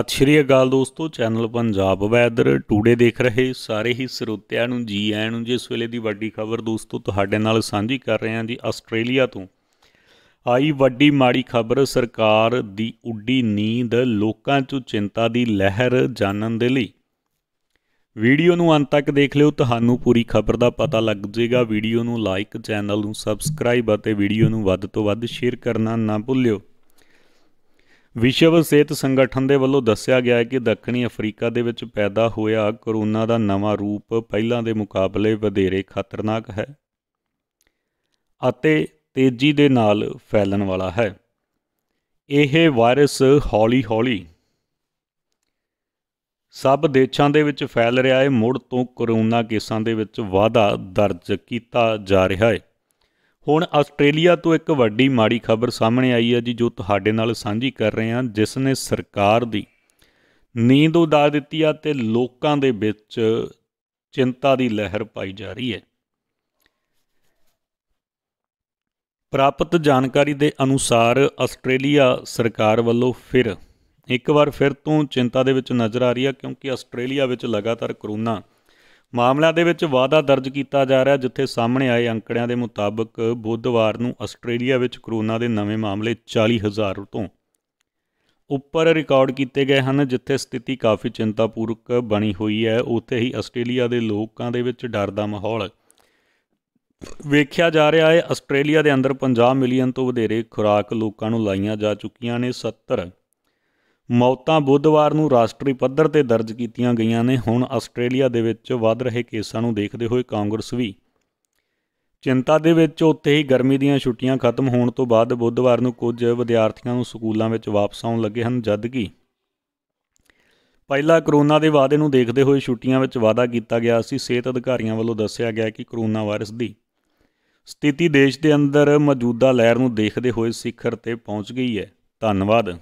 ਸਤਿ ਸ਼੍ਰੀ ਅਕਾਲ ਦੋਸਤੋ channel Punjab weather today ਦੇਖ ਰਹੇ ਸਾਰੇ ਹੀ ਸਰੋਤਿਆਂ ਨੂੰ ਜੀ ਆਇਆਂ ਨੂੰ ਜਿਸ ਵੇਲੇ ਦੀ ਵੱਡੀ ਖਬਰ ਦੋਸਤੋ ਤੁਹਾਡੇ ਨਾਲ ਸਾਂਝੀ ਕਰ ਰਹੇ ਹਾਂ ਜੀ ਆਸਟ੍ਰੇਲੀਆ ਤੋਂ ਆਈ ਵੱਡੀ ਮਾੜੀ ਖਬਰ ਸਰਕਾਰ ਦੀ ਉੱਡੀ ਨੀਂਦ ਲੋਕਾਂ 'ਚ ਚਿੰਤਾ ਦੀ ਲਹਿਰ ਜਾਣਨ ਦੇ ਲਈ ਵੀਡੀਓ ਨੂੰ ਅੰਤ ਤੱਕ ਦੇਖ ਲਿਓ ਤੁਹਾਨੂੰ ਪੂਰੀ ਖਬਰ ਦਾ ਪਤਾ ਲੱਗ ਜਾਏਗਾ ਵੀਡੀਓ ਨੂੰ ਲਾਈਕ ਚੈਨਲ ਨੂੰ ਸਬਸਕ੍ਰਾਈਬ ਅਤੇ ਵੀਡੀਓ ਨੂੰ ਵੱਧ ਤੋਂ ਵੱਧ ਸ਼ੇਅਰ ਕਰਨਾ ਨਾ ਭੁੱਲਿਓ ਵਿਸ਼ਵ ਸਿਹਤ ਸੰਗਠਨ ਦੇ ਵੱਲੋਂ ਦੱਸਿਆ ਗਿਆ ਹੈ ਕਿ ਦੱਖਣੀ ਅਫਰੀਕਾ ਦੇ ਵਿੱਚ ਪੈਦਾ ਹੋਇਆ ਕਰੋਨਾ ਦਾ ਨਵਾਂ ਰੂਪ ਪਹਿਲਾਂ ਦੇ ਮੁਕਾਬਲੇ ਵਧੇਰੇ ਖਤਰਨਾਕ ਹੈ ਅਤੇ ਤੇਜ਼ੀ ਦੇ ਨਾਲ ਫੈਲਣ ਵਾਲਾ ਹੈ ਇਹ ਵਾਇਰਸ ਹੌਲੀ-ਹੌਲੀ ਸਭ ਦੇਸ਼ਾਂ ਦੇ ਵਿੱਚ ਫੈਲ ਰਿਹਾ ਹੈ ਮੁੜ ਤੋਂ ਕਰੋਨਾ ਕੇਸਾਂ ਦੇ ਵਿੱਚ ਵਾਧਾ ਦਰਜ ਕੀਤਾ ਜਾ ਰਿਹਾ ਹੈ ਹੁਣ ਆਸਟ੍ਰੇਲੀਆ ਤੋਂ ਇੱਕ ਵੱਡੀ ਮਾੜੀ ਖਬਰ ਸਾਹਮਣੇ ਆਈ ਹੈ ਜੀ ਜੋ ਤੁਹਾਡੇ ਨਾਲ ਸਾਂਝੀ ਕਰ ਰਹੇ ਹਾਂ ਜਿਸ ਨੇ ਸਰਕਾਰ ਦੀ ਨੀਂਦ ਉਡਾ ਦਿੱਤੀ ਆ ਤੇ ਲੋਕਾਂ ਦੇ ਵਿੱਚ ਚਿੰਤਾ ਦੀ ਲਹਿਰ ਪਾਈ ਜਾ ਰਹੀ ਹੈ ਪ੍ਰਾਪਤ ਜਾਣਕਾਰੀ ਦੇ ਅਨੁਸਾਰ ਆਸਟ੍ਰੇਲੀਆ ਸਰਕਾਰ ਵੱਲੋਂ ਫਿਰ ਇੱਕ ਵਾਰ ਫਿਰ ਤੋਂ ਚਿੰਤਾ ਦੇ ਵਿੱਚ ਨਜ਼ਰ ਆ ਰਹੀ ਹੈ ਕਿਉਂਕਿ ਆਸਟ੍ਰੇਲੀਆ ਵਿੱਚ ਲਗਾਤਾਰ ਕਰੋਨਾ ਮਾਮਲਿਆਂ ਦੇ ਵਿੱਚ ਵਾਅਦਾ ਦਰਜ ਕੀਤਾ ਜਾ ਰਿਹਾ ਜਿੱਥੇ ਸਾਹਮਣੇ ਆਏ ਅੰਕੜਿਆਂ ਦੇ ਮੁਤਾਬਕ ਬੁੱਧਵਾਰ ਨੂੰ ਆਸਟ੍ਰੇਲੀਆ ਵਿੱਚ ਕਰੋਨਾ ਦੇ ਨਵੇਂ ਮਾਮਲੇ 40000 ਤੋਂ ਉੱਪਰ ਰਿਕਾਰਡ ਕੀਤੇ ਗਏ ਹਨ ਜਿੱਥੇ ਸਥਿਤੀ ਕਾਫੀ ਚਿੰਤਾਪੂਰਕ ਬਣੀ ਹੋਈ ਹੈ ਉੱਥੇ ਹੀ ਆਸਟ੍ਰੇਲੀਆ ਦੇ ਲੋਕਾਂ ਦੇ ਵਿੱਚ ਡਰ ਦਾ ਮਾਹੌਲ ਵੇਖਿਆ ਜਾ ਰਿਹਾ ਹੈ ਆਸਟ੍ਰੇਲੀਆ ਦੇ ਅੰਦਰ 50 ਮਿਲੀਅਨ ਤੋਂ ਵਧੇਰੇ ਖੁਰਾਕ ਲੋਕਾਂ ਨੂੰ ਲਾਈਆਂ ਜਾ ਚੁੱਕੀਆਂ ਨੇ 70 ਮੌਤਾਂ ਬੁੱਧਵਾਰ ਨੂੰ ਰਾਸ਼ਟਰੀ ਪੱਧਰ ਤੇ ਦਰਜ ਕੀਤੀਆਂ ਗਈਆਂ ਨੇ ਹੁਣ ਆਸਟ੍ਰੇਲੀਆ ਦੇ ਵਿੱਚ ਵੱਧ ਰਹੇ ਕੇਸਾਂ ਨੂੰ ਦੇਖਦੇ ਹੋਏ ਕਾਂਗਰਸ ਵੀ ਚਿੰਤਾ ਦੇ ਵਿੱਚ ਉੱਥੇ ਹੀ ਗਰਮੀ ਦੀਆਂ ਛੁੱਟੀਆਂ ਖਤਮ ਹੋਣ ਤੋਂ ਬਾਅਦ ਬੁੱਧਵਾਰ ਨੂੰ ਕੁਝ ਵਿਦਿਆਰਥੀਆਂ ਨੂੰ ਸਕੂਲਾਂ ਵਿੱਚ ਵਾਪਸ ਆਉਣ ਲੱਗੇ ਹਨ ਜਦਕਿ ਪਹਿਲਾ ਕਰੋਨਾ ਦੇ ਵਾਅਦੇ ਨੂੰ ਦੇਖਦੇ ਹੋਏ ਛੁੱਟੀਆਂ ਵਿੱਚ ਵਾਅਦਾ ਕੀਤਾ ਗਿਆ ਸੀ ਸਿਹਤ ਅਧਿਕਾਰੀਆਂ ਵੱਲੋਂ ਦੱਸਿਆ ਗਿਆ ਕਿ ਕਰੋਨਾ ਵਾਇਰਸ ਦੀ ਸਥਿਤੀ ਦੇਸ਼ ਦੇ ਅੰਦਰ ਮੌਜੂਦਾ ਲਹਿਰ ਨੂੰ ਦੇਖਦੇ ਹੋਏ ਸਿਖਰ ਤੇ ਪਹੁੰਚ ਗਈ ਹੈ ਧੰਨਵਾਦ